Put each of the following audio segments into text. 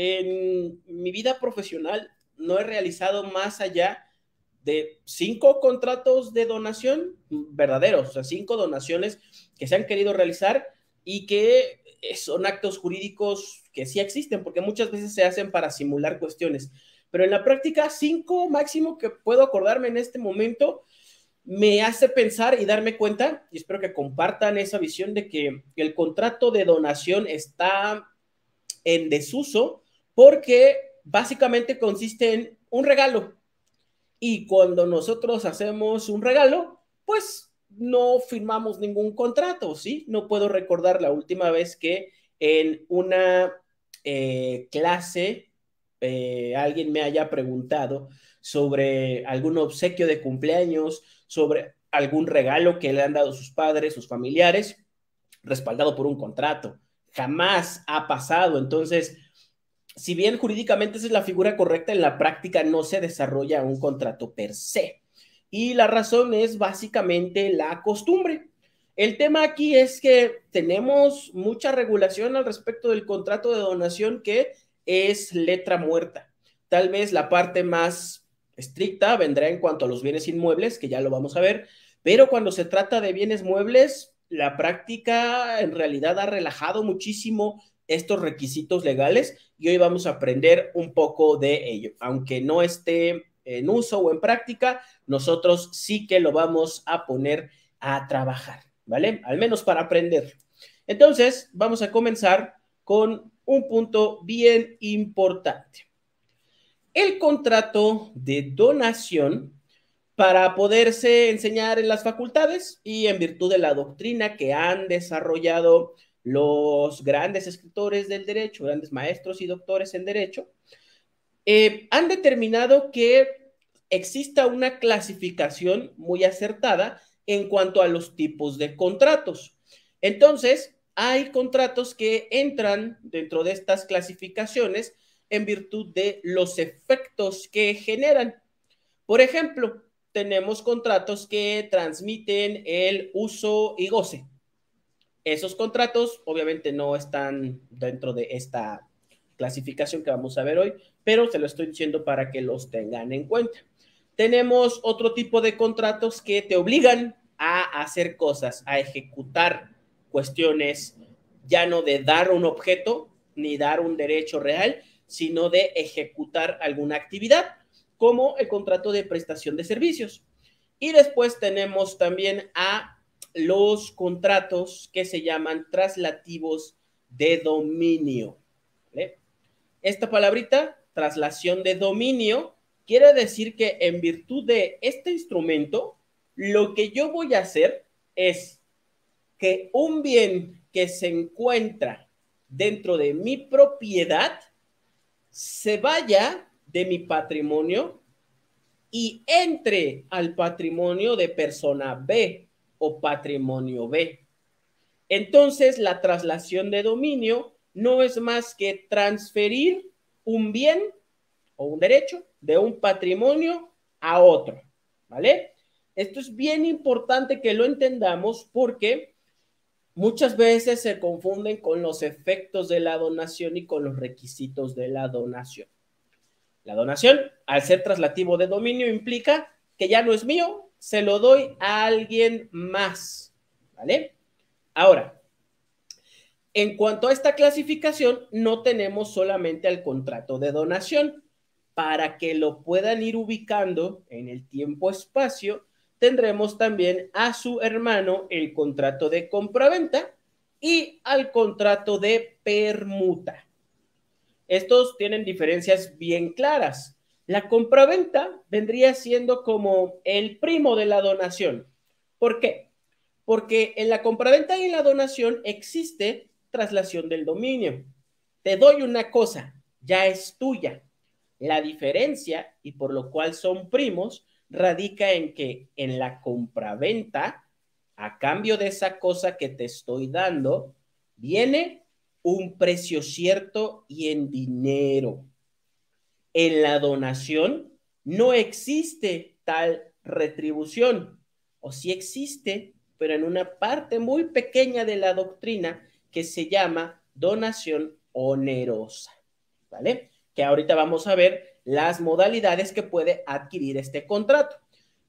en mi vida profesional no he realizado más allá de cinco contratos de donación verdaderos, o sea, cinco donaciones que se han querido realizar y que son actos jurídicos que sí existen, porque muchas veces se hacen para simular cuestiones. Pero en la práctica, cinco máximo que puedo acordarme en este momento me hace pensar y darme cuenta, y espero que compartan esa visión de que el contrato de donación está en desuso porque básicamente consiste en un regalo. Y cuando nosotros hacemos un regalo, pues no firmamos ningún contrato, ¿sí? No puedo recordar la última vez que en una eh, clase eh, alguien me haya preguntado sobre algún obsequio de cumpleaños, sobre algún regalo que le han dado sus padres, sus familiares, respaldado por un contrato. Jamás ha pasado. Entonces, si bien jurídicamente esa es la figura correcta, en la práctica no se desarrolla un contrato per se. Y la razón es básicamente la costumbre. El tema aquí es que tenemos mucha regulación al respecto del contrato de donación que es letra muerta. Tal vez la parte más estricta vendrá en cuanto a los bienes inmuebles, que ya lo vamos a ver, pero cuando se trata de bienes muebles, la práctica en realidad ha relajado muchísimo estos requisitos legales y hoy vamos a aprender un poco de ello. Aunque no esté en uso o en práctica, nosotros sí que lo vamos a poner a trabajar, ¿vale? Al menos para aprender. Entonces, vamos a comenzar con un punto bien importante. El contrato de donación para poderse enseñar en las facultades y en virtud de la doctrina que han desarrollado los grandes escritores del derecho, grandes maestros y doctores en derecho, eh, han determinado que exista una clasificación muy acertada en cuanto a los tipos de contratos. Entonces, hay contratos que entran dentro de estas clasificaciones en virtud de los efectos que generan. Por ejemplo, tenemos contratos que transmiten el uso y goce esos contratos obviamente no están dentro de esta clasificación que vamos a ver hoy, pero se lo estoy diciendo para que los tengan en cuenta. Tenemos otro tipo de contratos que te obligan a hacer cosas, a ejecutar cuestiones ya no de dar un objeto ni dar un derecho real, sino de ejecutar alguna actividad, como el contrato de prestación de servicios. Y después tenemos también a los contratos que se llaman traslativos de dominio. Esta palabrita, traslación de dominio, quiere decir que en virtud de este instrumento, lo que yo voy a hacer es que un bien que se encuentra dentro de mi propiedad se vaya de mi patrimonio y entre al patrimonio de persona B o patrimonio B. Entonces, la traslación de dominio no es más que transferir un bien o un derecho de un patrimonio a otro, ¿vale? Esto es bien importante que lo entendamos porque muchas veces se confunden con los efectos de la donación y con los requisitos de la donación. La donación, al ser traslativo de dominio, implica que ya no es mío, se lo doy a alguien más, ¿vale? Ahora, en cuanto a esta clasificación, no tenemos solamente al contrato de donación. Para que lo puedan ir ubicando en el tiempo-espacio, tendremos también a su hermano el contrato de compraventa y al contrato de permuta. Estos tienen diferencias bien claras. La compraventa vendría siendo como el primo de la donación. ¿Por qué? Porque en la compraventa y en la donación existe traslación del dominio. Te doy una cosa, ya es tuya. La diferencia, y por lo cual son primos, radica en que en la compraventa, a cambio de esa cosa que te estoy dando, viene un precio cierto y en dinero en la donación no existe tal retribución, o sí existe, pero en una parte muy pequeña de la doctrina que se llama donación onerosa, ¿vale? Que ahorita vamos a ver las modalidades que puede adquirir este contrato.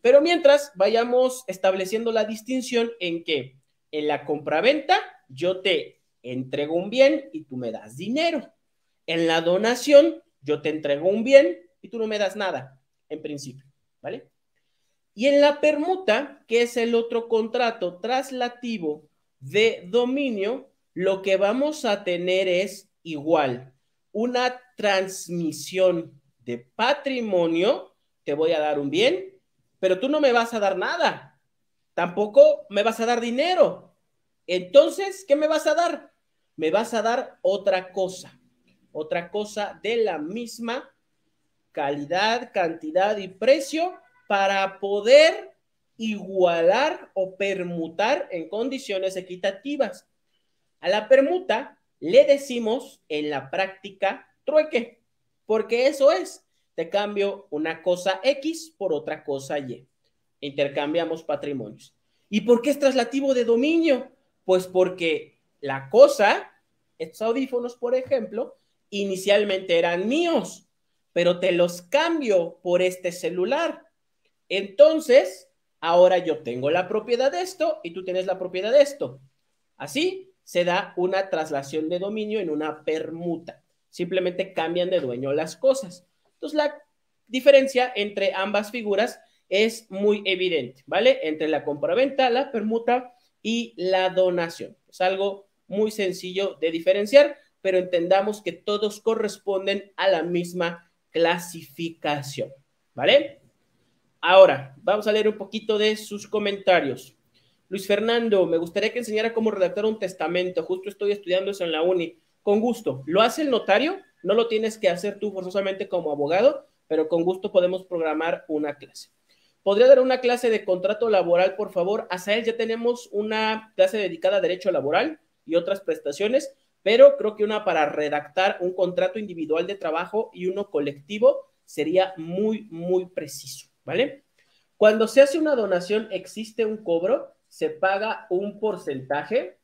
Pero mientras vayamos estableciendo la distinción en que en la compraventa yo te entrego un bien y tú me das dinero. En la donación yo te entrego un bien y tú no me das nada, en principio, ¿vale? Y en la permuta, que es el otro contrato traslativo de dominio, lo que vamos a tener es igual, una transmisión de patrimonio, te voy a dar un bien, pero tú no me vas a dar nada, tampoco me vas a dar dinero. Entonces, ¿qué me vas a dar? Me vas a dar otra cosa otra cosa de la misma calidad, cantidad y precio para poder igualar o permutar en condiciones equitativas. A la permuta le decimos en la práctica trueque, porque eso es, te cambio una cosa X por otra cosa Y. Intercambiamos patrimonios. ¿Y por qué es traslativo de dominio? Pues porque la cosa, estos audífonos, por ejemplo, inicialmente eran míos, pero te los cambio por este celular. Entonces, ahora yo tengo la propiedad de esto y tú tienes la propiedad de esto. Así se da una traslación de dominio en una permuta. Simplemente cambian de dueño las cosas. Entonces, la diferencia entre ambas figuras es muy evidente, ¿vale? Entre la compraventa, la permuta y la donación. Es algo muy sencillo de diferenciar pero entendamos que todos corresponden a la misma clasificación, ¿vale? Ahora, vamos a leer un poquito de sus comentarios. Luis Fernando, me gustaría que enseñara cómo redactar un testamento. Justo estoy estudiando eso en la uni. Con gusto. ¿Lo hace el notario? No lo tienes que hacer tú forzosamente como abogado, pero con gusto podemos programar una clase. ¿Podría dar una clase de contrato laboral, por favor? Asael, ya tenemos una clase dedicada a derecho laboral y otras prestaciones pero creo que una para redactar un contrato individual de trabajo y uno colectivo sería muy, muy preciso, ¿vale? Cuando se hace una donación, existe un cobro, se paga un porcentaje.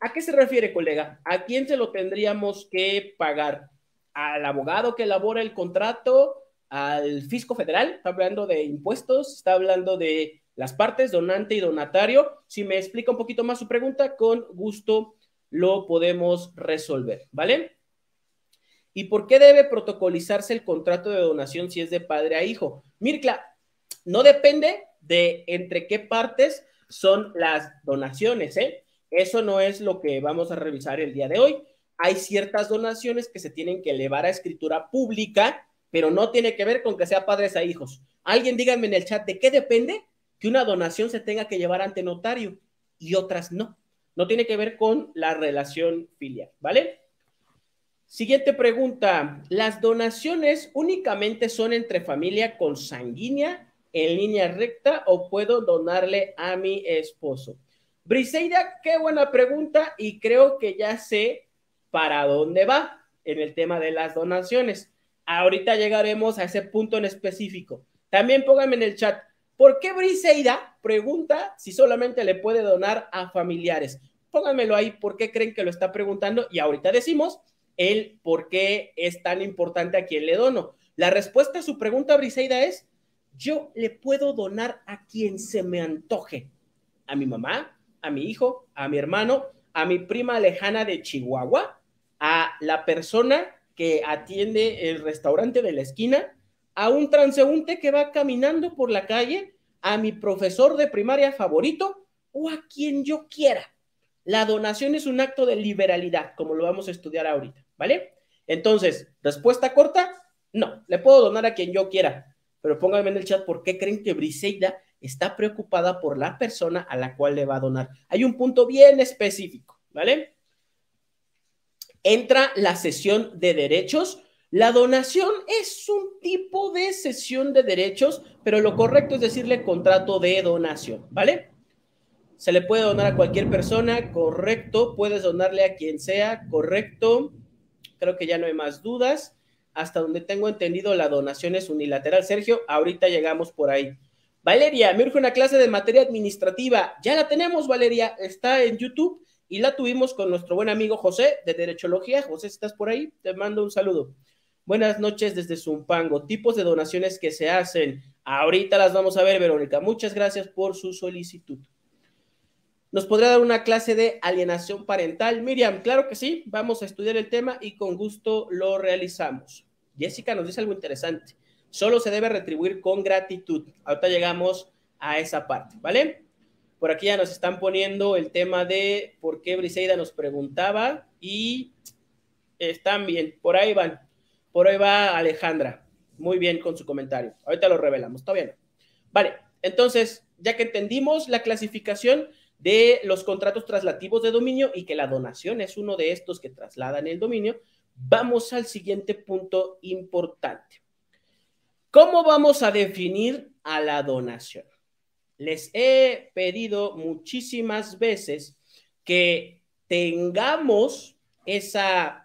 ¿A qué se refiere, colega? ¿A quién se lo tendríamos que pagar? ¿Al abogado que elabora el contrato? ¿Al fisco federal? Está hablando de impuestos, está hablando de las partes, donante y donatario. Si me explica un poquito más su pregunta, con gusto lo podemos resolver, ¿vale? ¿Y por qué debe protocolizarse el contrato de donación si es de padre a hijo? Mircla, no depende de entre qué partes son las donaciones, ¿eh? Eso no es lo que vamos a revisar el día de hoy. Hay ciertas donaciones que se tienen que elevar a escritura pública, pero no tiene que ver con que sea padres a hijos. Alguien díganme en el chat de qué depende que una donación se tenga que llevar ante notario y otras no. No tiene que ver con la relación filial, ¿vale? Siguiente pregunta. ¿Las donaciones únicamente son entre familia consanguínea en línea recta o puedo donarle a mi esposo? Briseida, qué buena pregunta y creo que ya sé para dónde va en el tema de las donaciones. Ahorita llegaremos a ese punto en específico. También pónganme en el chat, ¿Por qué Briseida pregunta si solamente le puede donar a familiares? Pónganmelo ahí, ¿por qué creen que lo está preguntando? Y ahorita decimos el por qué es tan importante a quien le dono. La respuesta a su pregunta, Briseida, es, yo le puedo donar a quien se me antoje. A mi mamá, a mi hijo, a mi hermano, a mi prima lejana de Chihuahua, a la persona que atiende el restaurante de la esquina, a un transeúnte que va caminando por la calle, a mi profesor de primaria favorito o a quien yo quiera. La donación es un acto de liberalidad, como lo vamos a estudiar ahorita, ¿vale? Entonces, respuesta corta, no, le puedo donar a quien yo quiera, pero pónganme en el chat por qué creen que Briseida está preocupada por la persona a la cual le va a donar. Hay un punto bien específico, ¿vale? Entra la sesión de derechos la donación es un tipo de cesión de derechos, pero lo correcto es decirle contrato de donación, ¿vale? Se le puede donar a cualquier persona, correcto. Puedes donarle a quien sea, correcto. Creo que ya no hay más dudas. Hasta donde tengo entendido, la donación es unilateral. Sergio, ahorita llegamos por ahí. Valeria, me urge una clase de materia administrativa. Ya la tenemos, Valeria. Está en YouTube y la tuvimos con nuestro buen amigo José de Logía. José, estás por ahí, te mando un saludo. Buenas noches desde Zumpango. Tipos de donaciones que se hacen. Ahorita las vamos a ver, Verónica. Muchas gracias por su solicitud. ¿Nos podría dar una clase de alienación parental? Miriam, claro que sí. Vamos a estudiar el tema y con gusto lo realizamos. Jessica nos dice algo interesante. Solo se debe retribuir con gratitud. Ahorita llegamos a esa parte, ¿vale? Por aquí ya nos están poniendo el tema de por qué Briseida nos preguntaba y están bien, por ahí van. Por ahí va Alejandra. Muy bien con su comentario. Ahorita lo revelamos, está bien. Vale, entonces, ya que entendimos la clasificación de los contratos traslativos de dominio y que la donación es uno de estos que trasladan el dominio, vamos al siguiente punto importante. ¿Cómo vamos a definir a la donación? Les he pedido muchísimas veces que tengamos esa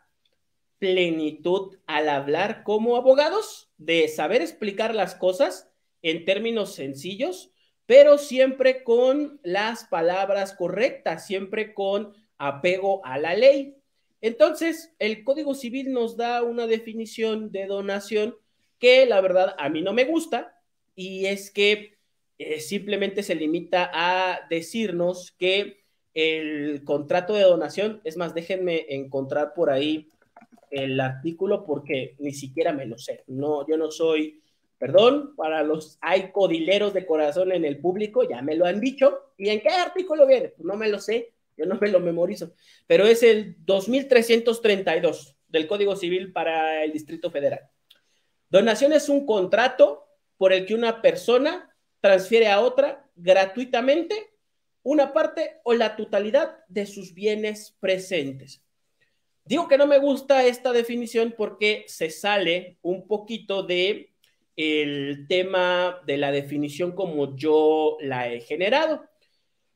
plenitud al hablar como abogados, de saber explicar las cosas en términos sencillos, pero siempre con las palabras correctas, siempre con apego a la ley. Entonces, el Código Civil nos da una definición de donación que la verdad a mí no me gusta y es que eh, simplemente se limita a decirnos que el contrato de donación, es más, déjenme encontrar por ahí el artículo porque ni siquiera me lo sé. No, yo no soy, perdón, para los hay codileros de corazón en el público, ya me lo han dicho. ¿Y en qué artículo viene? Pues no me lo sé, yo no me lo memorizo. Pero es el 2332 del Código Civil para el Distrito Federal. Donación es un contrato por el que una persona transfiere a otra gratuitamente una parte o la totalidad de sus bienes presentes. Digo que no me gusta esta definición porque se sale un poquito de el tema de la definición como yo la he generado.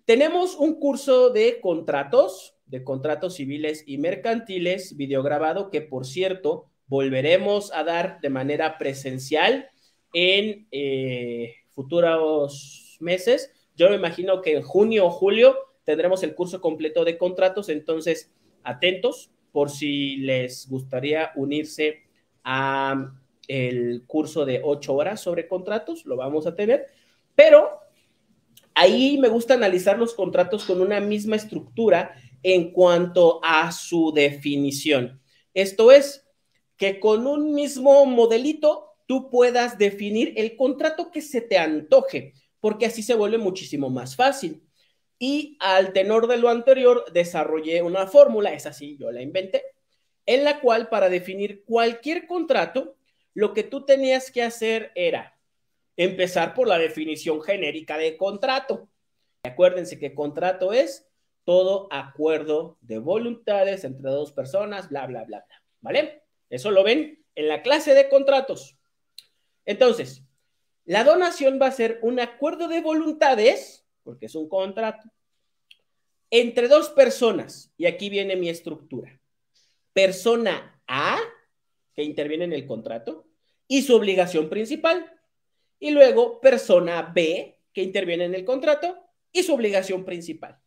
Tenemos un curso de contratos, de contratos civiles y mercantiles, videograbado, que por cierto, volveremos a dar de manera presencial en eh, futuros meses. Yo me imagino que en junio o julio tendremos el curso completo de contratos, entonces atentos, por si les gustaría unirse a el curso de ocho horas sobre contratos, lo vamos a tener, pero ahí me gusta analizar los contratos con una misma estructura en cuanto a su definición. Esto es, que con un mismo modelito tú puedas definir el contrato que se te antoje, porque así se vuelve muchísimo más fácil. Y al tenor de lo anterior, desarrollé una fórmula, esa sí, yo la inventé, en la cual para definir cualquier contrato, lo que tú tenías que hacer era empezar por la definición genérica de contrato. Acuérdense que contrato es todo acuerdo de voluntades entre dos personas, bla, bla, bla, bla. ¿Vale? Eso lo ven en la clase de contratos. Entonces, la donación va a ser un acuerdo de voluntades porque es un contrato, entre dos personas, y aquí viene mi estructura, persona A, que interviene en el contrato, y su obligación principal, y luego persona B, que interviene en el contrato, y su obligación principal.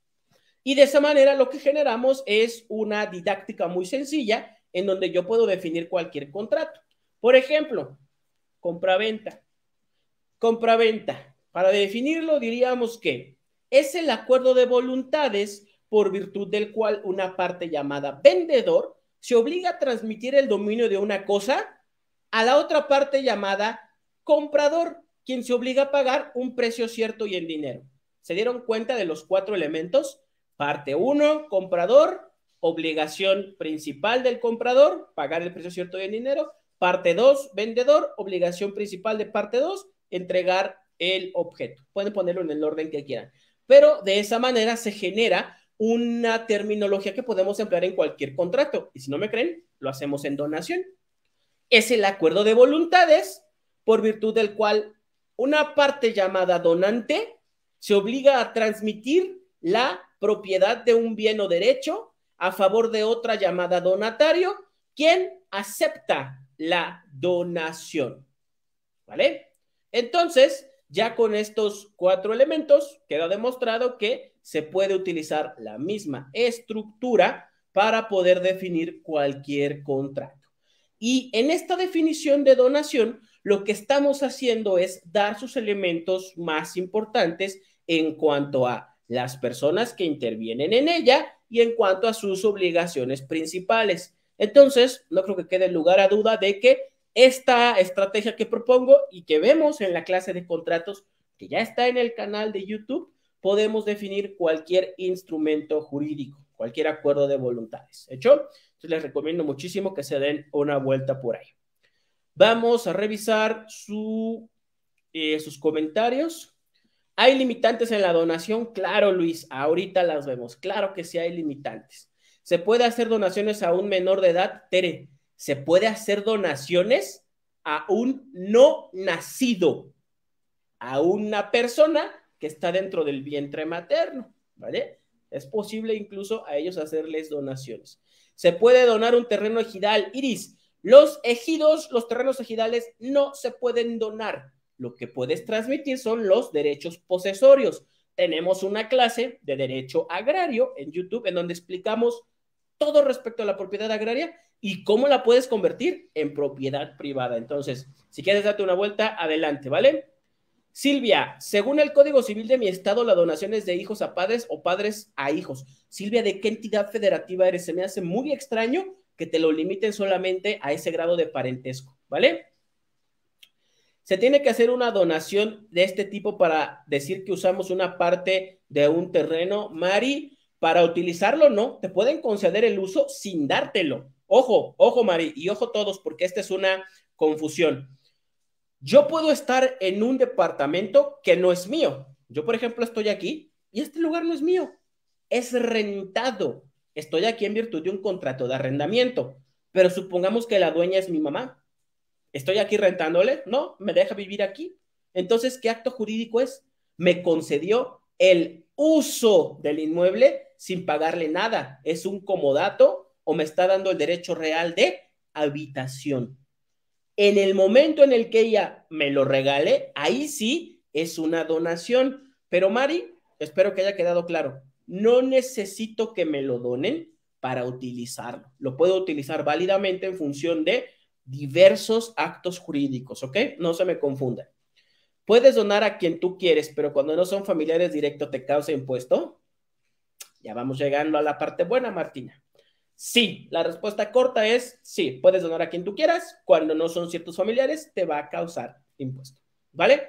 Y de esa manera lo que generamos es una didáctica muy sencilla en donde yo puedo definir cualquier contrato. Por ejemplo, compraventa. Compraventa. Para definirlo diríamos que es el acuerdo de voluntades por virtud del cual una parte llamada vendedor se obliga a transmitir el dominio de una cosa a la otra parte llamada comprador, quien se obliga a pagar un precio cierto y en dinero. ¿Se dieron cuenta de los cuatro elementos? Parte 1, comprador, obligación principal del comprador, pagar el precio cierto y en dinero. Parte 2, vendedor, obligación principal de parte 2, entregar el objeto. Pueden ponerlo en el orden que quieran. Pero de esa manera se genera una terminología que podemos emplear en cualquier contrato. Y si no me creen, lo hacemos en donación. Es el acuerdo de voluntades por virtud del cual una parte llamada donante se obliga a transmitir la propiedad de un bien o derecho a favor de otra llamada donatario, quien acepta la donación. ¿Vale? Entonces, ya con estos cuatro elementos queda demostrado que se puede utilizar la misma estructura para poder definir cualquier contrato. Y en esta definición de donación, lo que estamos haciendo es dar sus elementos más importantes en cuanto a las personas que intervienen en ella y en cuanto a sus obligaciones principales. Entonces, no creo que quede lugar a duda de que esta estrategia que propongo y que vemos en la clase de contratos que ya está en el canal de YouTube, podemos definir cualquier instrumento jurídico, cualquier acuerdo de voluntades. ¿Hecho? les recomiendo muchísimo que se den una vuelta por ahí. Vamos a revisar su, eh, sus comentarios. ¿Hay limitantes en la donación? Claro, Luis, ahorita las vemos. Claro que sí hay limitantes. ¿Se puede hacer donaciones a un menor de edad? Tere, se puede hacer donaciones a un no nacido, a una persona que está dentro del vientre materno, ¿vale? Es posible incluso a ellos hacerles donaciones. Se puede donar un terreno ejidal. Iris, los ejidos, los terrenos ejidales no se pueden donar. Lo que puedes transmitir son los derechos posesorios. Tenemos una clase de derecho agrario en YouTube en donde explicamos todo respecto a la propiedad agraria ¿Y cómo la puedes convertir? En propiedad privada. Entonces, si quieres darte una vuelta, adelante, ¿vale? Silvia, según el Código Civil de mi estado, la donación es de hijos a padres o padres a hijos. Silvia, ¿de qué entidad federativa eres? Se me hace muy extraño que te lo limiten solamente a ese grado de parentesco, ¿vale? Se tiene que hacer una donación de este tipo para decir que usamos una parte de un terreno. Mari, para utilizarlo, no. Te pueden conceder el uso sin dártelo. Ojo, ojo, Mari, y ojo todos, porque esta es una confusión. Yo puedo estar en un departamento que no es mío. Yo, por ejemplo, estoy aquí y este lugar no es mío, es rentado. Estoy aquí en virtud de un contrato de arrendamiento, pero supongamos que la dueña es mi mamá. ¿Estoy aquí rentándole? No, me deja vivir aquí. Entonces, ¿qué acto jurídico es? Me concedió el uso del inmueble sin pagarle nada. Es un comodato o me está dando el derecho real de habitación. En el momento en el que ella me lo regale, ahí sí es una donación. Pero Mari, espero que haya quedado claro, no necesito que me lo donen para utilizarlo. Lo puedo utilizar válidamente en función de diversos actos jurídicos, ¿ok? No se me confunda. Puedes donar a quien tú quieres, pero cuando no son familiares directos te causa impuesto. Ya vamos llegando a la parte buena, Martina. Sí, la respuesta corta es sí, puedes donar a quien tú quieras, cuando no son ciertos familiares te va a causar impuesto, ¿vale?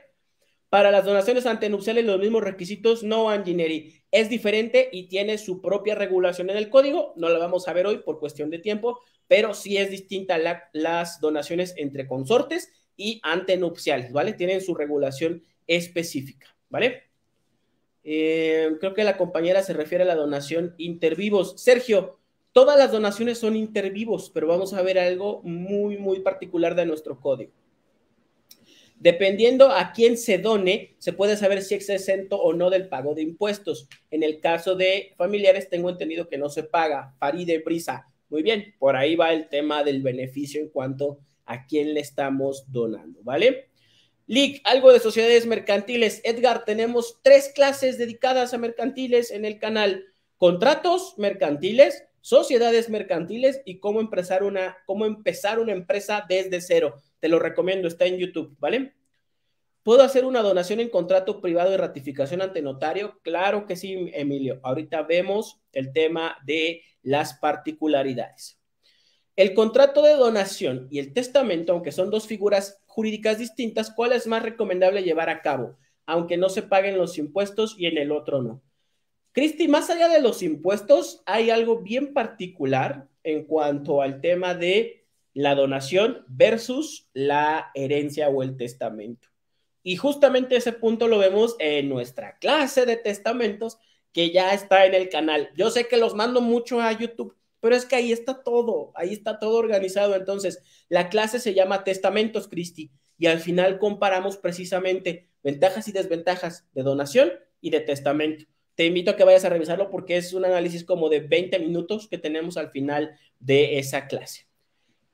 Para las donaciones antenupciales, los mismos requisitos, no Angineri, es diferente y tiene su propia regulación en el código, no la vamos a ver hoy por cuestión de tiempo, pero sí es distinta las donaciones entre consortes y antenupciales. ¿vale? Tienen su regulación específica, ¿vale? Eh, creo que la compañera se refiere a la donación intervivos. Sergio, Todas las donaciones son intervivos, pero vamos a ver algo muy, muy particular de nuestro código. Dependiendo a quién se done, se puede saber si es exento o no del pago de impuestos. En el caso de familiares, tengo entendido que no se paga. Faride Brisa. Muy bien, por ahí va el tema del beneficio en cuanto a quién le estamos donando, ¿vale? Lick, algo de sociedades mercantiles. Edgar, tenemos tres clases dedicadas a mercantiles en el canal. Contratos mercantiles, sociedades mercantiles y cómo empezar una, cómo empezar una empresa desde cero. Te lo recomiendo, está en YouTube, ¿vale? ¿Puedo hacer una donación en contrato privado de ratificación ante notario? Claro que sí, Emilio. Ahorita vemos el tema de las particularidades. El contrato de donación y el testamento, aunque son dos figuras jurídicas distintas, ¿cuál es más recomendable llevar a cabo? Aunque no se paguen los impuestos y en el otro no. Cristi, más allá de los impuestos, hay algo bien particular en cuanto al tema de la donación versus la herencia o el testamento. Y justamente ese punto lo vemos en nuestra clase de testamentos que ya está en el canal. Yo sé que los mando mucho a YouTube, pero es que ahí está todo, ahí está todo organizado. Entonces, la clase se llama Testamentos, Cristi, y al final comparamos precisamente ventajas y desventajas de donación y de testamento te invito a que vayas a revisarlo porque es un análisis como de 20 minutos que tenemos al final de esa clase.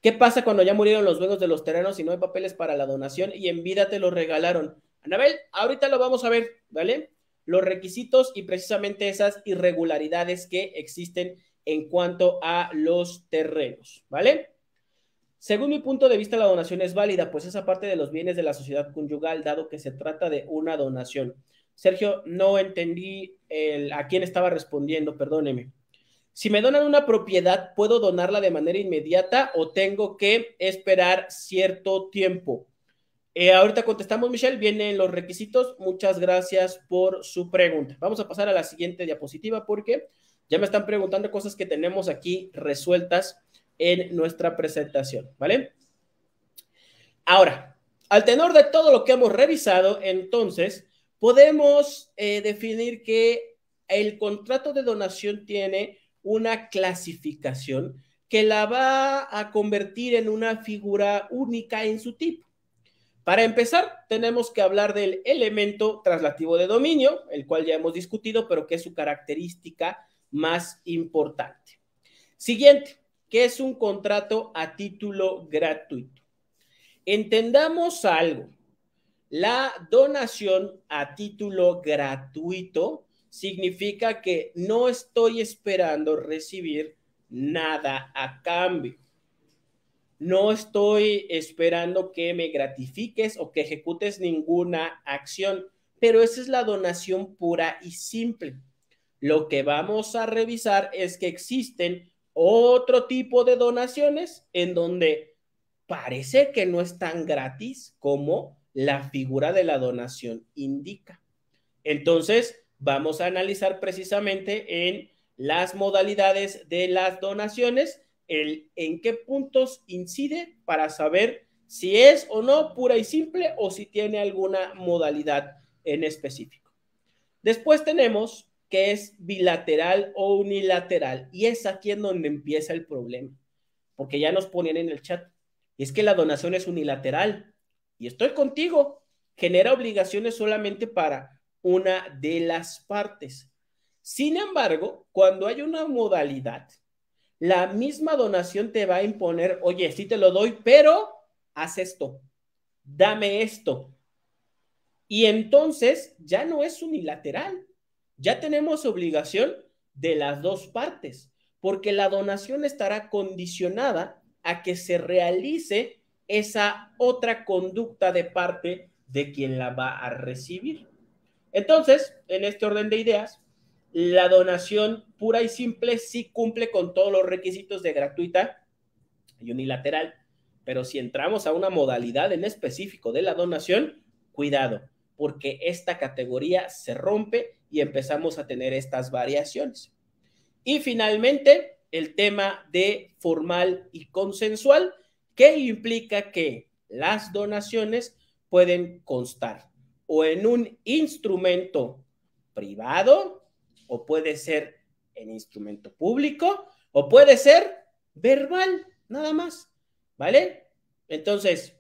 ¿Qué pasa cuando ya murieron los dueños de los terrenos y no hay papeles para la donación y en vida te lo regalaron? Anabel, ahorita lo vamos a ver, ¿vale? Los requisitos y precisamente esas irregularidades que existen en cuanto a los terrenos, ¿vale? Según mi punto de vista, la donación es válida, pues esa parte de los bienes de la sociedad conyugal, dado que se trata de una donación. Sergio, no entendí a quién estaba respondiendo, perdóneme. Si me donan una propiedad, ¿puedo donarla de manera inmediata o tengo que esperar cierto tiempo? Eh, ahorita contestamos, Michelle, vienen los requisitos. Muchas gracias por su pregunta. Vamos a pasar a la siguiente diapositiva porque ya me están preguntando cosas que tenemos aquí resueltas en nuestra presentación, ¿vale? Ahora, al tenor de todo lo que hemos revisado, entonces, Podemos eh, definir que el contrato de donación tiene una clasificación que la va a convertir en una figura única en su tipo. Para empezar, tenemos que hablar del elemento traslativo de dominio, el cual ya hemos discutido, pero que es su característica más importante. Siguiente, que es un contrato a título gratuito. Entendamos algo, la donación a título gratuito significa que no estoy esperando recibir nada a cambio. No estoy esperando que me gratifiques o que ejecutes ninguna acción, pero esa es la donación pura y simple. Lo que vamos a revisar es que existen otro tipo de donaciones en donde parece que no es tan gratis como la figura de la donación indica. Entonces, vamos a analizar precisamente en las modalidades de las donaciones, el en qué puntos incide para saber si es o no pura y simple o si tiene alguna modalidad en específico. Después tenemos que es bilateral o unilateral y es aquí en donde empieza el problema, porque ya nos ponían en el chat, y es que la donación es unilateral, y estoy contigo, genera obligaciones solamente para una de las partes. Sin embargo, cuando hay una modalidad, la misma donación te va a imponer, oye, sí te lo doy, pero haz esto, dame esto. Y entonces ya no es unilateral, ya tenemos obligación de las dos partes, porque la donación estará condicionada a que se realice esa otra conducta de parte de quien la va a recibir. Entonces, en este orden de ideas, la donación pura y simple sí cumple con todos los requisitos de gratuita y unilateral, pero si entramos a una modalidad en específico de la donación, cuidado, porque esta categoría se rompe y empezamos a tener estas variaciones. Y finalmente, el tema de formal y consensual, ¿Qué implica que las donaciones pueden constar o en un instrumento privado, o puede ser en instrumento público, o puede ser verbal, nada más, ¿vale? Entonces,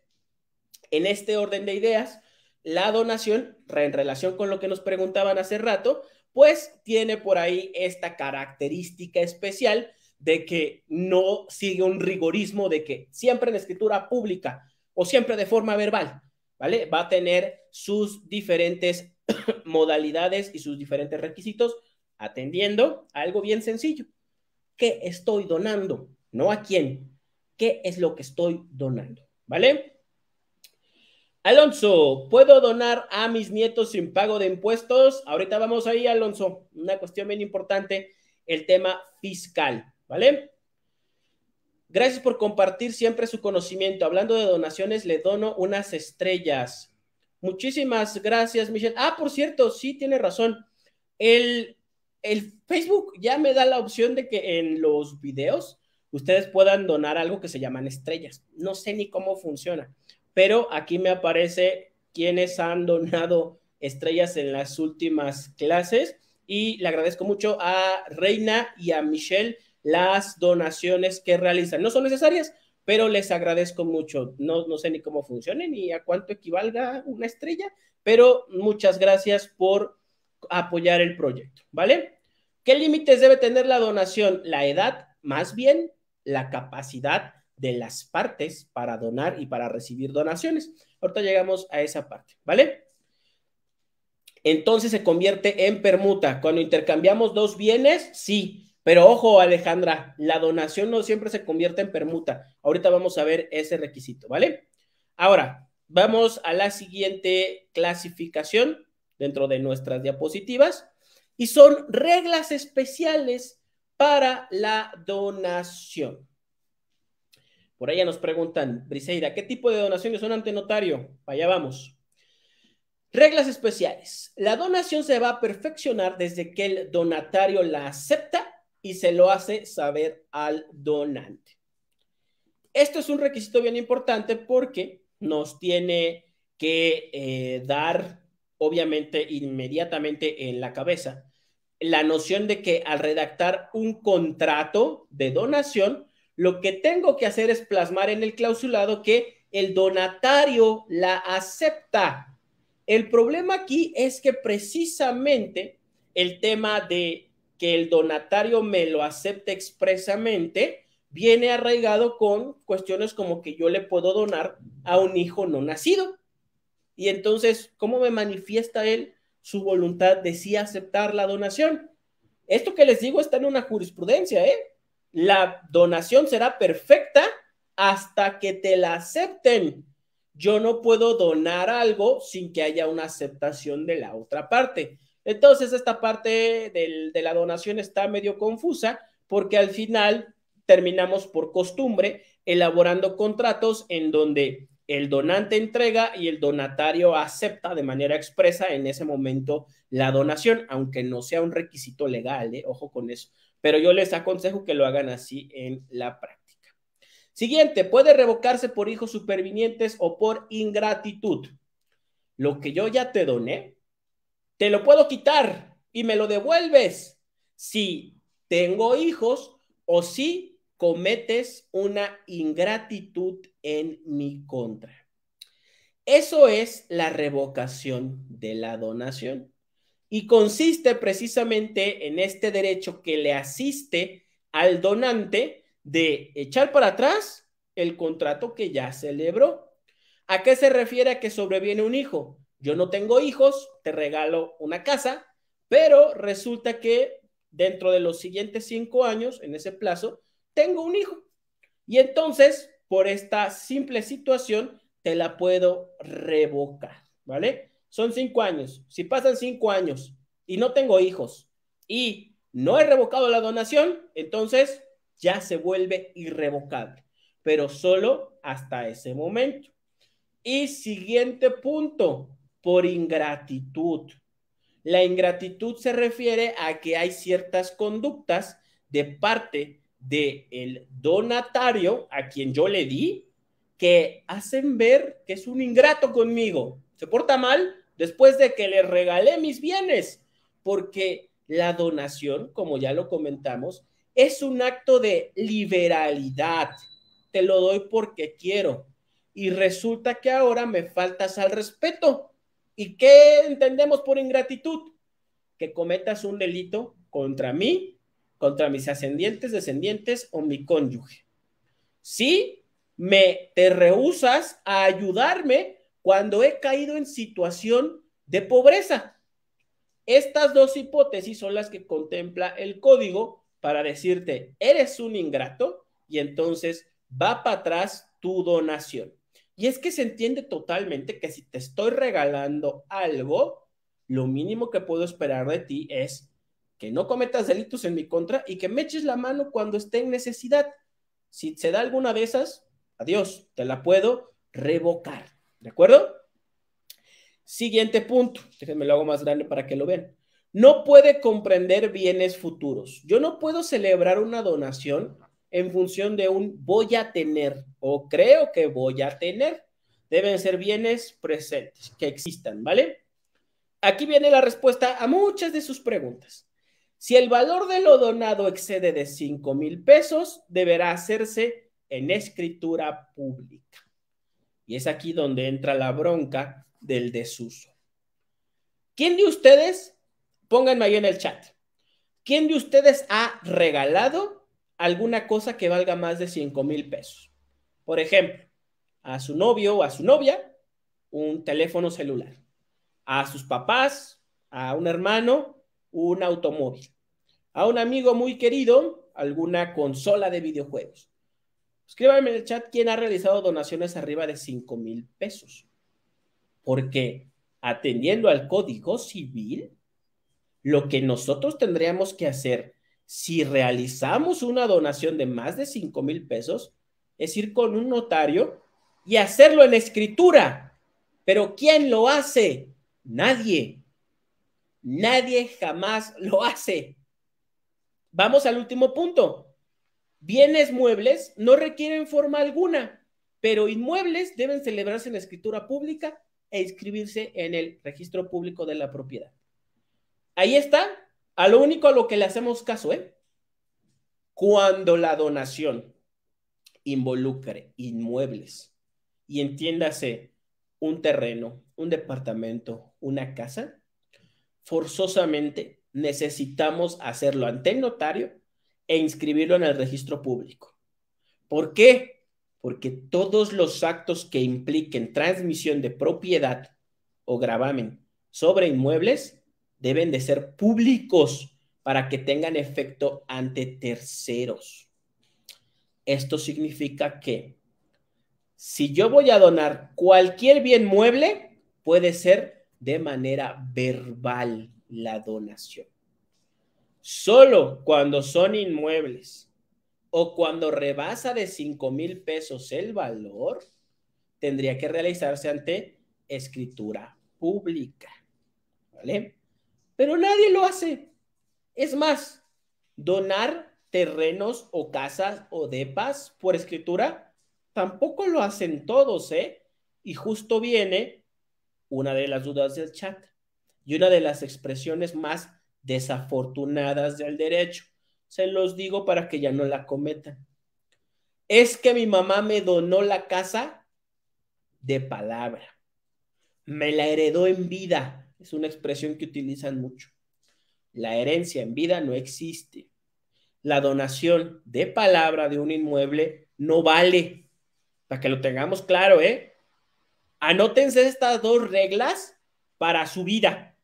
en este orden de ideas, la donación, en relación con lo que nos preguntaban hace rato, pues tiene por ahí esta característica especial de que no sigue un rigorismo de que siempre en escritura pública o siempre de forma verbal, ¿vale? Va a tener sus diferentes modalidades y sus diferentes requisitos atendiendo a algo bien sencillo. ¿Qué estoy donando? No a quién. ¿Qué es lo que estoy donando? ¿Vale? Alonso, ¿puedo donar a mis nietos sin pago de impuestos? Ahorita vamos ahí, Alonso. Una cuestión bien importante, el tema fiscal. ¿vale? Gracias por compartir siempre su conocimiento. Hablando de donaciones, le dono unas estrellas. Muchísimas gracias, Michelle. Ah, por cierto, sí, tiene razón. El, el Facebook ya me da la opción de que en los videos ustedes puedan donar algo que se llaman estrellas. No sé ni cómo funciona, pero aquí me aparece quienes han donado estrellas en las últimas clases y le agradezco mucho a Reina y a Michelle las donaciones que realizan. No son necesarias, pero les agradezco mucho. No, sé ni cómo funcionen ni a cuánto equivalga una estrella, pero muchas gracias por apoyar el proyecto, ¿vale? ¿Qué límites debe tener la donación? La edad, más bien la capacidad de las partes para donar y para recibir donaciones. Ahorita llegamos a esa parte, ¿vale? Entonces se convierte en permuta. Cuando intercambiamos dos bienes, sí, pero ojo, Alejandra, la donación no siempre se convierte en permuta. Ahorita vamos a ver ese requisito, ¿vale? Ahora, vamos a la siguiente clasificación dentro de nuestras diapositivas y son reglas especiales para la donación. Por allá nos preguntan, Briseida, ¿qué tipo de donaciones son ante notario? Allá vamos. Reglas especiales. La donación se va a perfeccionar desde que el donatario la acepta y se lo hace saber al donante. Esto es un requisito bien importante porque nos tiene que eh, dar, obviamente, inmediatamente en la cabeza la noción de que al redactar un contrato de donación, lo que tengo que hacer es plasmar en el clausulado que el donatario la acepta. El problema aquí es que precisamente el tema de que el donatario me lo acepte expresamente, viene arraigado con cuestiones como que yo le puedo donar a un hijo no nacido. Y entonces, ¿cómo me manifiesta él su voluntad de sí aceptar la donación? Esto que les digo está en una jurisprudencia, ¿eh? La donación será perfecta hasta que te la acepten. Yo no puedo donar algo sin que haya una aceptación de la otra parte. Entonces, esta parte de la donación está medio confusa porque al final terminamos por costumbre elaborando contratos en donde el donante entrega y el donatario acepta de manera expresa en ese momento la donación, aunque no sea un requisito legal, ¿eh? ojo con eso. Pero yo les aconsejo que lo hagan así en la práctica. Siguiente, puede revocarse por hijos supervinientes o por ingratitud. Lo que yo ya te doné, te lo puedo quitar y me lo devuelves si tengo hijos o si cometes una ingratitud en mi contra. Eso es la revocación de la donación y consiste precisamente en este derecho que le asiste al donante de echar para atrás el contrato que ya celebró. ¿A qué se refiere a que sobreviene un hijo? yo no tengo hijos, te regalo una casa, pero resulta que dentro de los siguientes cinco años, en ese plazo, tengo un hijo. Y entonces, por esta simple situación, te la puedo revocar, ¿vale? Son cinco años. Si pasan cinco años y no tengo hijos y no he revocado la donación, entonces ya se vuelve irrevocable, pero solo hasta ese momento. Y siguiente punto, por ingratitud. La ingratitud se refiere a que hay ciertas conductas de parte del el donatario a quien yo le di que hacen ver que es un ingrato conmigo. Se porta mal después de que le regalé mis bienes, porque la donación, como ya lo comentamos, es un acto de liberalidad. Te lo doy porque quiero. Y resulta que ahora me faltas al respeto ¿Y qué entendemos por ingratitud? Que cometas un delito contra mí, contra mis ascendientes, descendientes o mi cónyuge. Si me te rehusas a ayudarme cuando he caído en situación de pobreza. Estas dos hipótesis son las que contempla el código para decirte, eres un ingrato y entonces va para atrás tu donación. Y es que se entiende totalmente que si te estoy regalando algo, lo mínimo que puedo esperar de ti es que no cometas delitos en mi contra y que me eches la mano cuando esté en necesidad. Si se da alguna de esas, adiós, te la puedo revocar. ¿De acuerdo? Siguiente punto, déjenme lo hago más grande para que lo vean. No puede comprender bienes futuros. Yo no puedo celebrar una donación en función de un voy a tener o creo que voy a tener. Deben ser bienes presentes, que existan, ¿vale? Aquí viene la respuesta a muchas de sus preguntas. Si el valor de lo donado excede de 5 mil pesos, deberá hacerse en escritura pública. Y es aquí donde entra la bronca del desuso. ¿Quién de ustedes, pónganme ahí en el chat, quién de ustedes ha regalado alguna cosa que valga más de 5 mil pesos. Por ejemplo, a su novio o a su novia, un teléfono celular. A sus papás, a un hermano, un automóvil. A un amigo muy querido, alguna consola de videojuegos. Escríbame en el chat quién ha realizado donaciones arriba de 5 mil pesos. Porque atendiendo al código civil, lo que nosotros tendríamos que hacer si realizamos una donación de más de 5 mil pesos, es ir con un notario y hacerlo en escritura. Pero ¿quién lo hace? Nadie. Nadie jamás lo hace. Vamos al último punto. Bienes muebles no requieren forma alguna, pero inmuebles deben celebrarse en la escritura pública e inscribirse en el registro público de la propiedad. Ahí está a lo único a lo que le hacemos caso, ¿eh? Cuando la donación involucre inmuebles y entiéndase un terreno, un departamento, una casa, forzosamente necesitamos hacerlo ante el notario e inscribirlo en el registro público. ¿Por qué? Porque todos los actos que impliquen transmisión de propiedad o gravamen sobre inmuebles deben de ser públicos para que tengan efecto ante terceros. Esto significa que si yo voy a donar cualquier bien mueble, puede ser de manera verbal la donación. Solo cuando son inmuebles o cuando rebasa de 5 mil pesos el valor, tendría que realizarse ante escritura pública. ¿Vale? pero nadie lo hace. Es más, donar terrenos o casas o depas por escritura, tampoco lo hacen todos, ¿eh? Y justo viene una de las dudas del chat y una de las expresiones más desafortunadas del derecho. Se los digo para que ya no la cometan. Es que mi mamá me donó la casa de palabra. Me la heredó en vida es una expresión que utilizan mucho. La herencia en vida no existe. La donación de palabra de un inmueble no vale. Para que lo tengamos claro, ¿eh? Anótense estas dos reglas para su vida.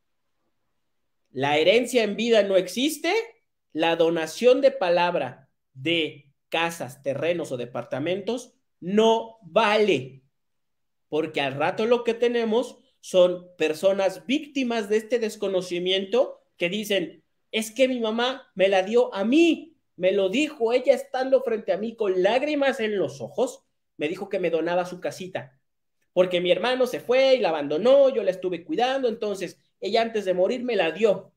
La herencia en vida no existe. La donación de palabra de casas, terrenos o departamentos no vale. Porque al rato lo que tenemos son personas víctimas de este desconocimiento que dicen, es que mi mamá me la dio a mí, me lo dijo ella estando frente a mí con lágrimas en los ojos, me dijo que me donaba su casita, porque mi hermano se fue y la abandonó, yo la estuve cuidando, entonces ella antes de morir me la dio.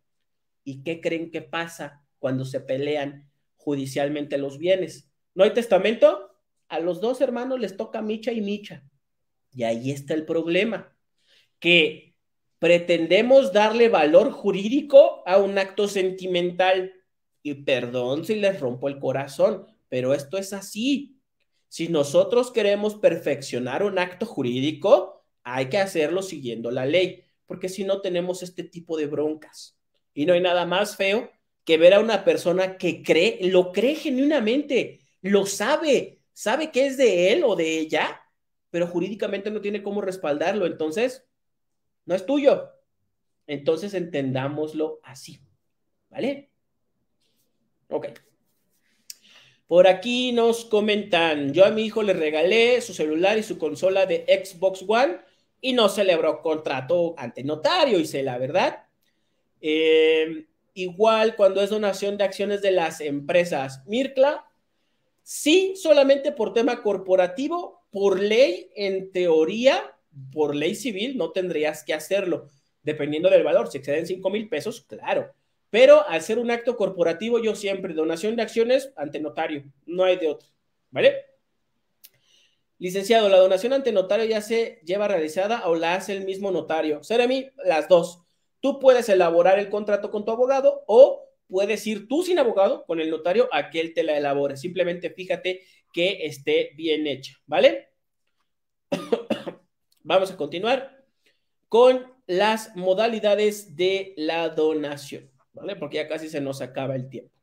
¿Y qué creen que pasa cuando se pelean judicialmente los bienes? ¿No hay testamento? A los dos hermanos les toca micha y micha. Y ahí está el problema que pretendemos darle valor jurídico a un acto sentimental. Y perdón si les rompo el corazón, pero esto es así. Si nosotros queremos perfeccionar un acto jurídico, hay que hacerlo siguiendo la ley, porque si no tenemos este tipo de broncas. Y no hay nada más feo que ver a una persona que cree, lo cree genuinamente, lo sabe, sabe que es de él o de ella, pero jurídicamente no tiene cómo respaldarlo. Entonces, no es tuyo. Entonces entendámoslo así, ¿vale? Ok. Por aquí nos comentan, yo a mi hijo le regalé su celular y su consola de Xbox One y no celebró contrato ante notario, hice la verdad. Em, igual cuando es donación de acciones de las empresas Mircla, sí, solamente por tema corporativo, por ley, en teoría, por ley civil no tendrías que hacerlo, dependiendo del valor. Si exceden 5 mil pesos, claro. Pero al ser un acto corporativo, yo siempre donación de acciones ante notario, no hay de otro. ¿Vale? Licenciado, la donación ante notario ya se lleva realizada o la hace el mismo notario. mí, las dos. Tú puedes elaborar el contrato con tu abogado o puedes ir tú sin abogado con el notario a que él te la elabore. Simplemente fíjate que esté bien hecha, ¿vale? Vamos a continuar con las modalidades de la donación, ¿vale? Porque ya casi se nos acaba el tiempo.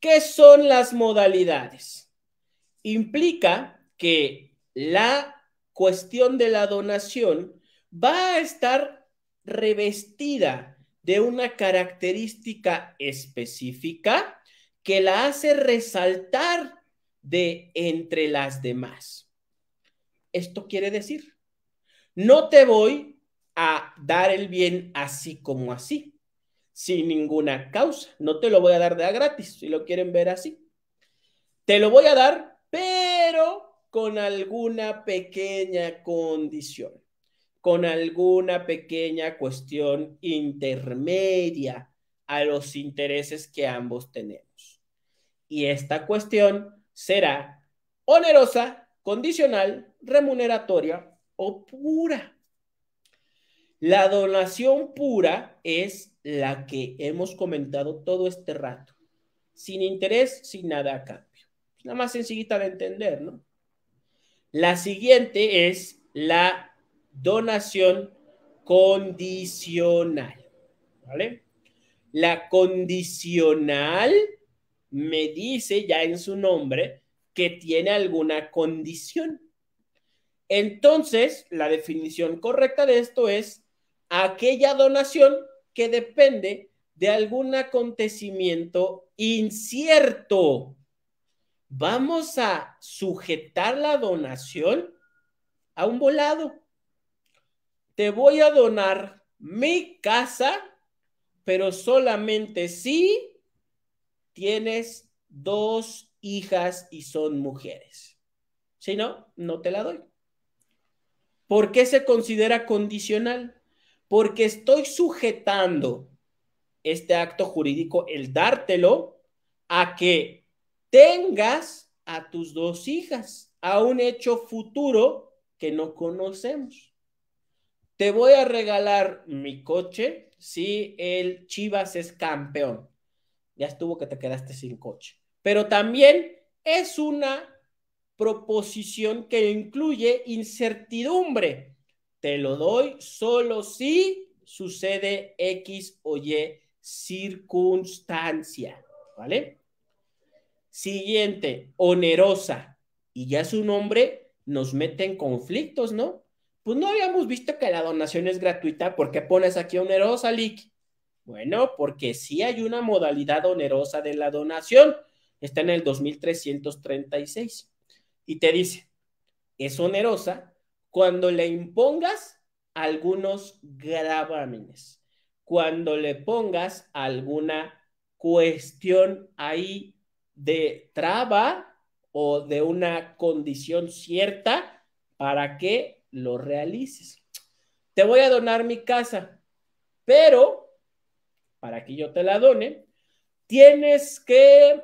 ¿Qué son las modalidades? Implica que la cuestión de la donación va a estar revestida de una característica específica que la hace resaltar de entre las demás. Esto quiere decir no te voy a dar el bien así como así, sin ninguna causa. No te lo voy a dar de a gratis, si lo quieren ver así. Te lo voy a dar, pero con alguna pequeña condición, con alguna pequeña cuestión intermedia a los intereses que ambos tenemos. Y esta cuestión será onerosa, condicional, remuneratoria o pura. La donación pura es la que hemos comentado todo este rato, sin interés, sin nada a cambio. La más sencillita de entender, ¿no? La siguiente es la donación condicional, ¿vale? La condicional me dice ya en su nombre que tiene alguna condición. Entonces, la definición correcta de esto es aquella donación que depende de algún acontecimiento incierto. Vamos a sujetar la donación a un volado. Te voy a donar mi casa, pero solamente si tienes dos hijas y son mujeres. Si no, no te la doy. ¿Por qué se considera condicional? Porque estoy sujetando este acto jurídico, el dártelo, a que tengas a tus dos hijas, a un hecho futuro que no conocemos. Te voy a regalar mi coche si el Chivas es campeón. Ya estuvo que te quedaste sin coche. Pero también es una proposición que incluye incertidumbre. Te lo doy solo si sucede X o Y circunstancia, ¿vale? Siguiente, onerosa. Y ya su nombre nos mete en conflictos, ¿no? Pues no habíamos visto que la donación es gratuita, ¿por qué pones aquí onerosa, Lick? Bueno, porque sí hay una modalidad onerosa de la donación. Está en el 2336 y te dice, es onerosa cuando le impongas algunos gravámenes, cuando le pongas alguna cuestión ahí de traba o de una condición cierta para que lo realices. Te voy a donar mi casa, pero para que yo te la done, tienes que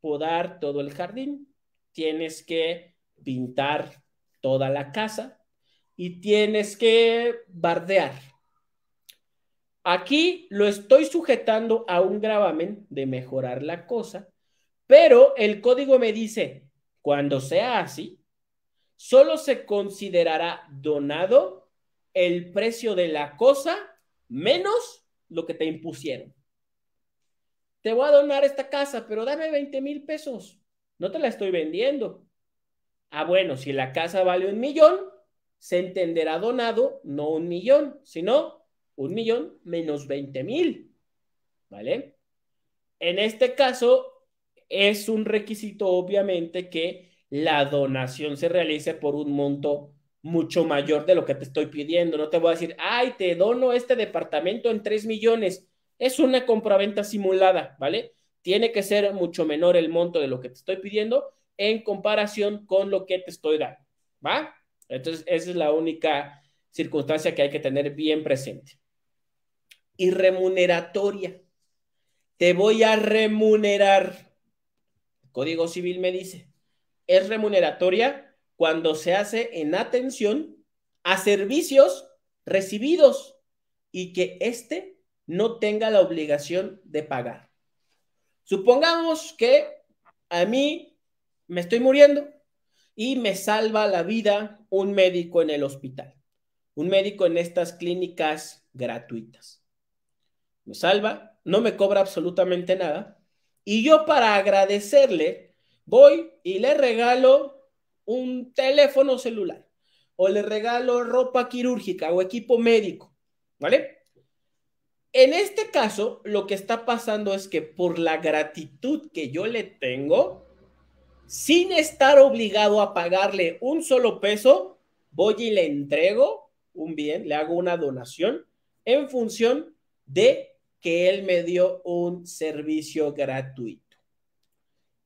podar todo el jardín tienes que pintar toda la casa y tienes que bardear. Aquí lo estoy sujetando a un gravamen de mejorar la cosa, pero el código me dice, cuando sea así, solo se considerará donado el precio de la cosa menos lo que te impusieron. Te voy a donar esta casa, pero dame 20 mil pesos. No te la estoy vendiendo. Ah, bueno, si la casa vale un millón, se entenderá donado no un millón, sino un millón menos 20 mil. ¿Vale? En este caso, es un requisito, obviamente, que la donación se realice por un monto mucho mayor de lo que te estoy pidiendo. No te voy a decir, ay, te dono este departamento en 3 millones. Es una compraventa simulada, ¿vale? tiene que ser mucho menor el monto de lo que te estoy pidiendo en comparación con lo que te estoy dando, ¿va? Entonces, esa es la única circunstancia que hay que tener bien presente. Y remuneratoria. Te voy a remunerar. El Código Civil me dice, es remuneratoria cuando se hace en atención a servicios recibidos y que éste no tenga la obligación de pagar. Supongamos que a mí me estoy muriendo y me salva la vida un médico en el hospital, un médico en estas clínicas gratuitas. Me salva, no me cobra absolutamente nada y yo para agradecerle voy y le regalo un teléfono celular o le regalo ropa quirúrgica o equipo médico, ¿vale? En este caso, lo que está pasando es que por la gratitud que yo le tengo, sin estar obligado a pagarle un solo peso, voy y le entrego un bien, le hago una donación en función de que él me dio un servicio gratuito.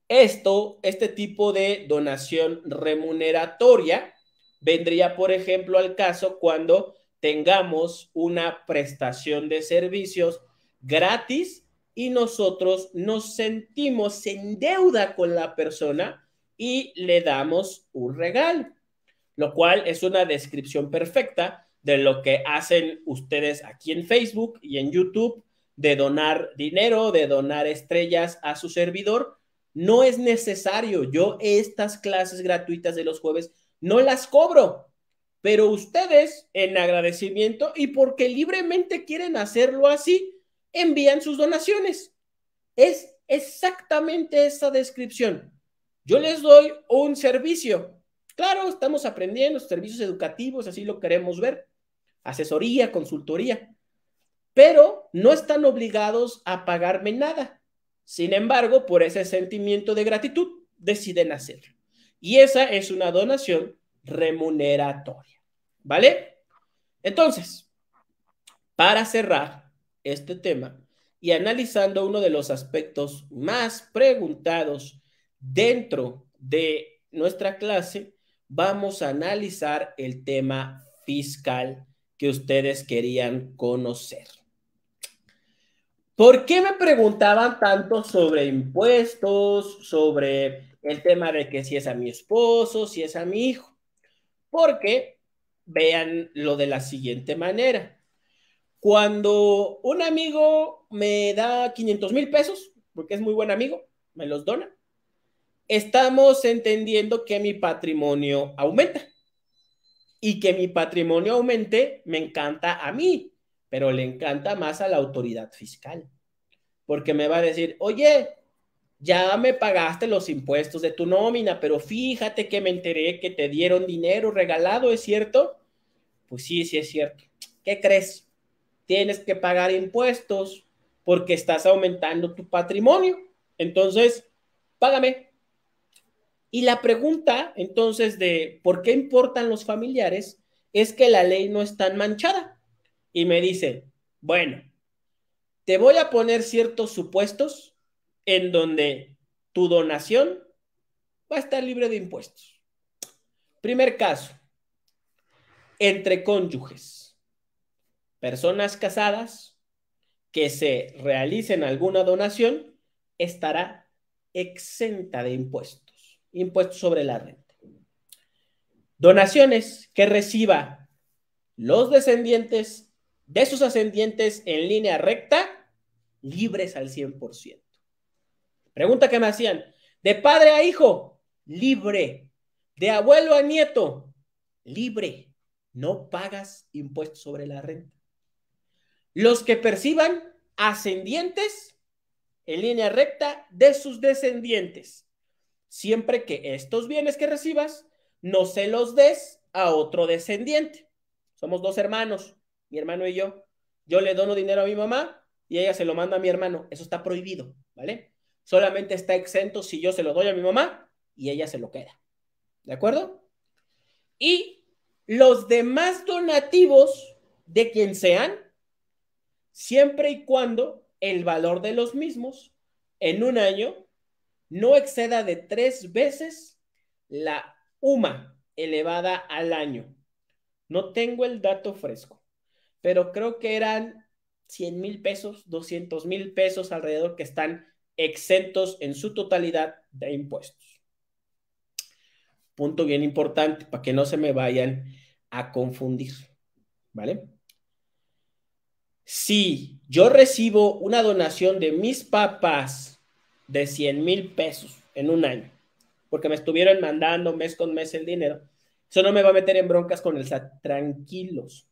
Esto, este tipo de donación remuneratoria, vendría, por ejemplo, al caso cuando tengamos una prestación de servicios gratis y nosotros nos sentimos en deuda con la persona y le damos un regalo, lo cual es una descripción perfecta de lo que hacen ustedes aquí en Facebook y en YouTube de donar dinero, de donar estrellas a su servidor. No es necesario. Yo estas clases gratuitas de los jueves no las cobro. Pero ustedes, en agradecimiento y porque libremente quieren hacerlo así, envían sus donaciones. Es exactamente esa descripción. Yo les doy un servicio. Claro, estamos aprendiendo servicios educativos, así lo queremos ver. Asesoría, consultoría. Pero no están obligados a pagarme nada. Sin embargo, por ese sentimiento de gratitud, deciden hacerlo. Y esa es una donación remuneratoria. ¿Vale? Entonces, para cerrar este tema y analizando uno de los aspectos más preguntados dentro de nuestra clase, vamos a analizar el tema fiscal que ustedes querían conocer. ¿Por qué me preguntaban tanto sobre impuestos, sobre el tema de que si es a mi esposo, si es a mi hijo? Porque vean lo de la siguiente manera. Cuando un amigo me da 500 mil pesos, porque es muy buen amigo, me los dona, estamos entendiendo que mi patrimonio aumenta. Y que mi patrimonio aumente me encanta a mí, pero le encanta más a la autoridad fiscal. Porque me va a decir, oye, ya me pagaste los impuestos de tu nómina, pero fíjate que me enteré que te dieron dinero regalado, ¿es cierto? Pues sí, sí es cierto. ¿Qué crees? Tienes que pagar impuestos porque estás aumentando tu patrimonio. Entonces, págame. Y la pregunta entonces de por qué importan los familiares es que la ley no es tan manchada. Y me dice, bueno, te voy a poner ciertos supuestos en donde tu donación va a estar libre de impuestos. Primer caso, entre cónyuges, personas casadas que se realicen alguna donación, estará exenta de impuestos, impuestos sobre la renta. Donaciones que reciba los descendientes de sus ascendientes en línea recta, libres al 100%. Pregunta que me hacían. De padre a hijo, libre. De abuelo a nieto, libre. No pagas impuestos sobre la renta. Los que perciban ascendientes en línea recta de sus descendientes, siempre que estos bienes que recibas no se los des a otro descendiente. Somos dos hermanos, mi hermano y yo. Yo le dono dinero a mi mamá y ella se lo manda a mi hermano. Eso está prohibido, ¿vale? solamente está exento si yo se lo doy a mi mamá y ella se lo queda. ¿De acuerdo? Y los demás donativos de quien sean, siempre y cuando el valor de los mismos en un año no exceda de tres veces la UMA elevada al año. No tengo el dato fresco, pero creo que eran 100 mil pesos, 200 mil pesos alrededor que están exentos en su totalidad de impuestos. Punto bien importante para que no se me vayan a confundir, ¿vale? Si yo recibo una donación de mis papás de 100 mil pesos en un año, porque me estuvieron mandando mes con mes el dinero, eso no me va a meter en broncas con el SAT, tranquilos.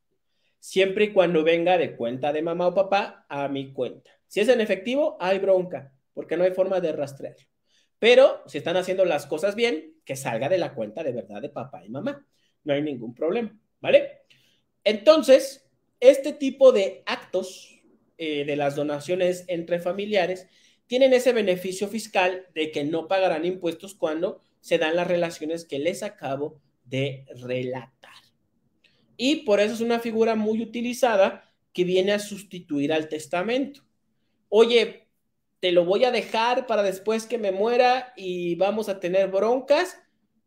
Siempre y cuando venga de cuenta de mamá o papá a mi cuenta. Si es en efectivo, hay bronca porque no hay forma de rastrearlo. Pero si están haciendo las cosas bien, que salga de la cuenta de verdad de papá y mamá. No hay ningún problema, ¿vale? Entonces, este tipo de actos eh, de las donaciones entre familiares tienen ese beneficio fiscal de que no pagarán impuestos cuando se dan las relaciones que les acabo de relatar. Y por eso es una figura muy utilizada que viene a sustituir al testamento. Oye, te lo voy a dejar para después que me muera y vamos a tener broncas,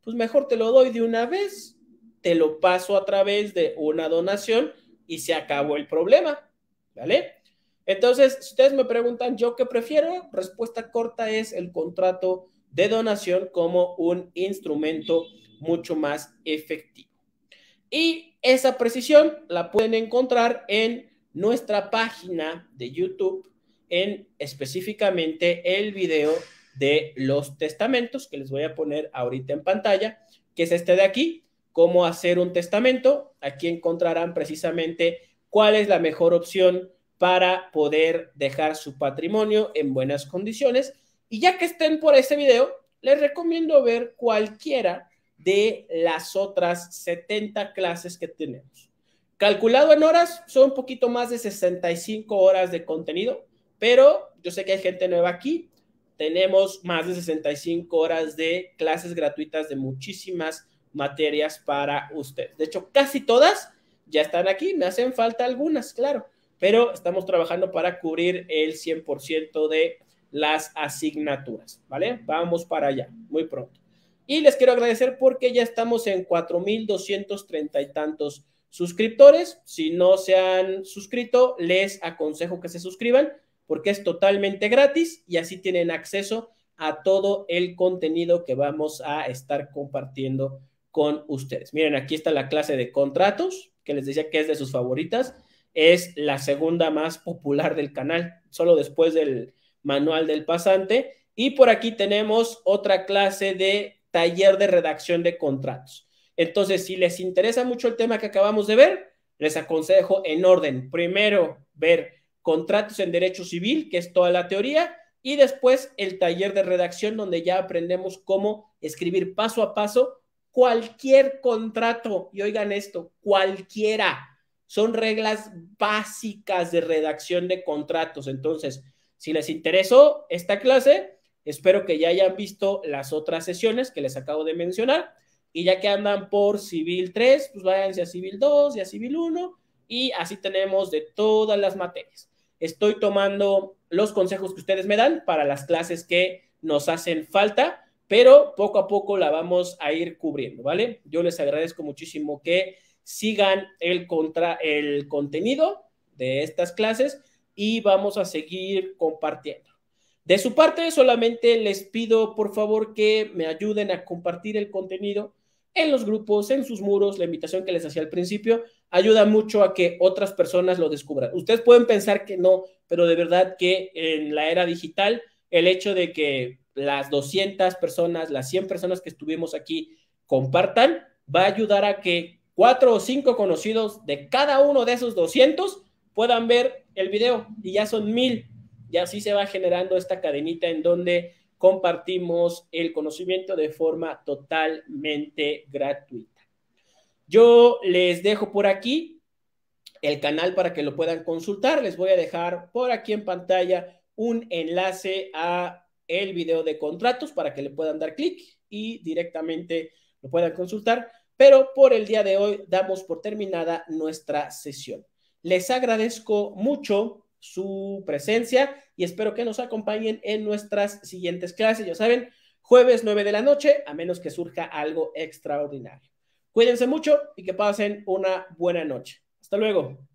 pues mejor te lo doy de una vez, te lo paso a través de una donación y se acabó el problema, ¿vale? Entonces, si ustedes me preguntan, ¿yo qué prefiero? Respuesta corta es el contrato de donación como un instrumento mucho más efectivo. Y esa precisión la pueden encontrar en nuestra página de YouTube en específicamente el video de los testamentos que les voy a poner ahorita en pantalla, que es este de aquí, cómo hacer un testamento. Aquí encontrarán precisamente cuál es la mejor opción para poder dejar su patrimonio en buenas condiciones. Y ya que estén por ese video, les recomiendo ver cualquiera de las otras 70 clases que tenemos. Calculado en horas, son un poquito más de 65 horas de contenido pero yo sé que hay gente nueva aquí. Tenemos más de 65 horas de clases gratuitas de muchísimas materias para ustedes. De hecho, casi todas ya están aquí. Me hacen falta algunas, claro. Pero estamos trabajando para cubrir el 100% de las asignaturas, ¿vale? Vamos para allá, muy pronto. Y les quiero agradecer porque ya estamos en 4.230 y tantos suscriptores. Si no se han suscrito, les aconsejo que se suscriban porque es totalmente gratis y así tienen acceso a todo el contenido que vamos a estar compartiendo con ustedes. Miren, aquí está la clase de contratos, que les decía que es de sus favoritas. Es la segunda más popular del canal, solo después del manual del pasante. Y por aquí tenemos otra clase de taller de redacción de contratos. Entonces, si les interesa mucho el tema que acabamos de ver, les aconsejo en orden. Primero, ver contratos en derecho civil, que es toda la teoría, y después el taller de redacción, donde ya aprendemos cómo escribir paso a paso cualquier contrato. Y oigan esto, cualquiera. Son reglas básicas de redacción de contratos. Entonces, si les interesó esta clase, espero que ya hayan visto las otras sesiones que les acabo de mencionar. Y ya que andan por Civil 3, pues váyanse a Civil 2 y a Civil 1. Y así tenemos de todas las materias estoy tomando los consejos que ustedes me dan para las clases que nos hacen falta, pero poco a poco la vamos a ir cubriendo, ¿vale? Yo les agradezco muchísimo que sigan el, contra, el contenido de estas clases y vamos a seguir compartiendo. De su parte, solamente les pido por favor que me ayuden a compartir el contenido en los grupos, en sus muros, la invitación que les hacía al principio, ayuda mucho a que otras personas lo descubran. Ustedes pueden pensar que no, pero de verdad que en la era digital, el hecho de que las 200 personas, las 100 personas que estuvimos aquí compartan, va a ayudar a que cuatro o cinco conocidos de cada uno de esos 200 puedan ver el video y ya son mil. Y así se va generando esta cadenita en donde compartimos el conocimiento de forma totalmente gratuita. Yo les dejo por aquí el canal para que lo puedan consultar. Les voy a dejar por aquí en pantalla un enlace a el video de contratos para que le puedan dar clic y directamente lo puedan consultar. Pero por el día de hoy damos por terminada nuestra sesión. Les agradezco mucho su presencia y espero que nos acompañen en nuestras siguientes clases. Ya saben, jueves 9 de la noche, a menos que surja algo extraordinario. Cuídense mucho y que pasen una buena noche. Hasta luego.